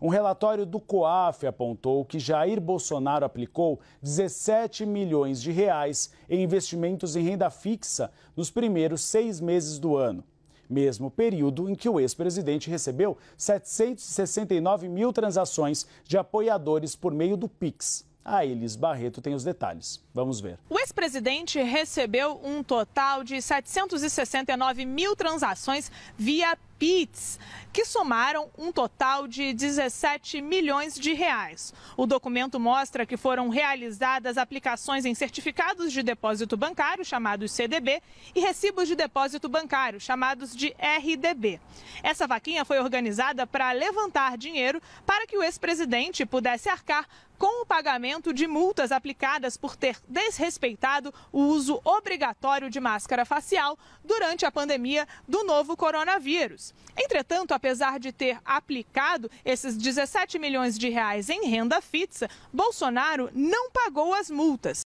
Um relatório do COAF apontou que Jair Bolsonaro aplicou 17 milhões de reais em investimentos em renda fixa nos primeiros seis meses do ano, mesmo período em que o ex-presidente recebeu 769 mil transações de apoiadores por meio do PIX. A Elis Barreto tem os detalhes. Vamos ver. O ex-presidente recebeu um total de 769 mil transações via PITs, que somaram um total de 17 milhões de reais. O documento mostra que foram realizadas aplicações em certificados de depósito bancário, chamados CDB, e recibos de depósito bancário, chamados de RDB. Essa vaquinha foi organizada para levantar dinheiro para que o ex-presidente pudesse arcar com o pagamento de multas aplicadas por ter desrespeitado o uso obrigatório de máscara facial durante a pandemia do novo coronavírus. Entretanto, apesar de ter aplicado esses 17 milhões de reais em renda fixa, Bolsonaro não pagou as multas.